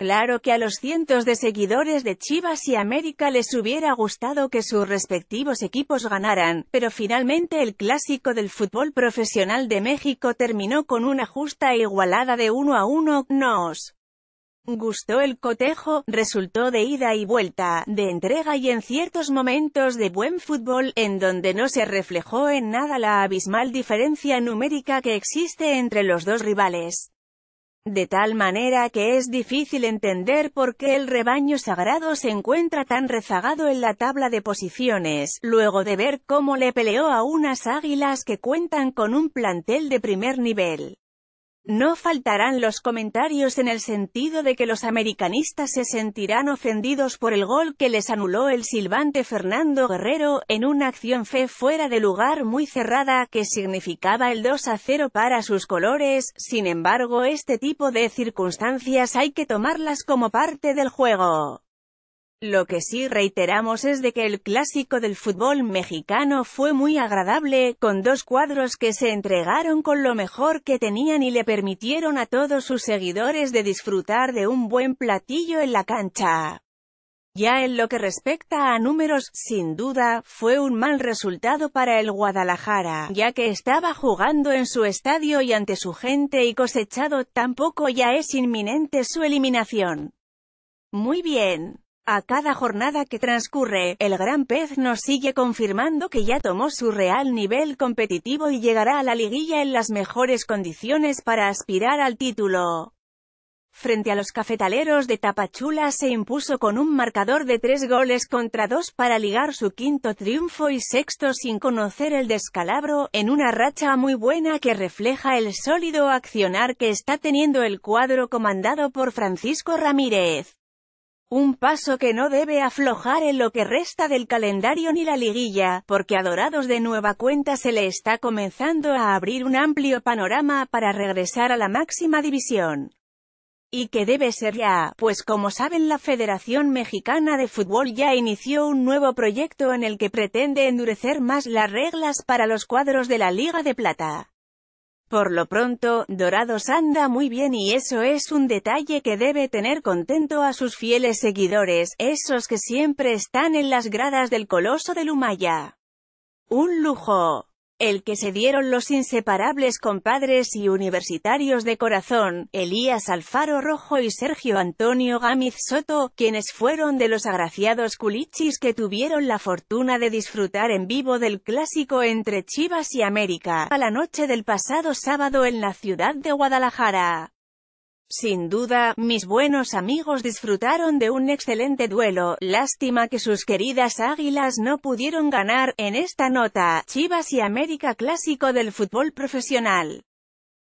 Claro que a los cientos de seguidores de Chivas y América les hubiera gustado que sus respectivos equipos ganaran, pero finalmente el clásico del fútbol profesional de México terminó con una justa igualada de 1 a 1, nos gustó el cotejo, resultó de ida y vuelta, de entrega y en ciertos momentos de buen fútbol, en donde no se reflejó en nada la abismal diferencia numérica que existe entre los dos rivales de tal manera que es difícil entender por qué el rebaño sagrado se encuentra tan rezagado en la tabla de posiciones, luego de ver cómo le peleó a unas águilas que cuentan con un plantel de primer nivel. No faltarán los comentarios en el sentido de que los americanistas se sentirán ofendidos por el gol que les anuló el silbante Fernando Guerrero, en una acción fe fuera de lugar muy cerrada que significaba el 2 a 0 para sus colores, sin embargo este tipo de circunstancias hay que tomarlas como parte del juego. Lo que sí reiteramos es de que el clásico del fútbol mexicano fue muy agradable, con dos cuadros que se entregaron con lo mejor que tenían y le permitieron a todos sus seguidores de disfrutar de un buen platillo en la cancha. Ya en lo que respecta a números, sin duda, fue un mal resultado para el Guadalajara, ya que estaba jugando en su estadio y ante su gente y cosechado, tampoco ya es inminente su eliminación. Muy bien. A cada jornada que transcurre, el gran pez nos sigue confirmando que ya tomó su real nivel competitivo y llegará a la liguilla en las mejores condiciones para aspirar al título. Frente a los cafetaleros de Tapachula se impuso con un marcador de tres goles contra dos para ligar su quinto triunfo y sexto sin conocer el descalabro, en una racha muy buena que refleja el sólido accionar que está teniendo el cuadro comandado por Francisco Ramírez. Un paso que no debe aflojar en lo que resta del calendario ni la liguilla, porque a Dorados de nueva cuenta se le está comenzando a abrir un amplio panorama para regresar a la máxima división. Y que debe ser ya, pues como saben la Federación Mexicana de Fútbol ya inició un nuevo proyecto en el que pretende endurecer más las reglas para los cuadros de la Liga de Plata. Por lo pronto, Dorados anda muy bien y eso es un detalle que debe tener contento a sus fieles seguidores, esos que siempre están en las gradas del Coloso del Lumaya. Un lujo el que se dieron los inseparables compadres y universitarios de corazón, Elías Alfaro Rojo y Sergio Antonio Gámez Soto, quienes fueron de los agraciados culichis que tuvieron la fortuna de disfrutar en vivo del clásico entre Chivas y América, a la noche del pasado sábado en la ciudad de Guadalajara. Sin duda, mis buenos amigos disfrutaron de un excelente duelo, lástima que sus queridas águilas no pudieron ganar, en esta nota, Chivas y América Clásico del fútbol profesional.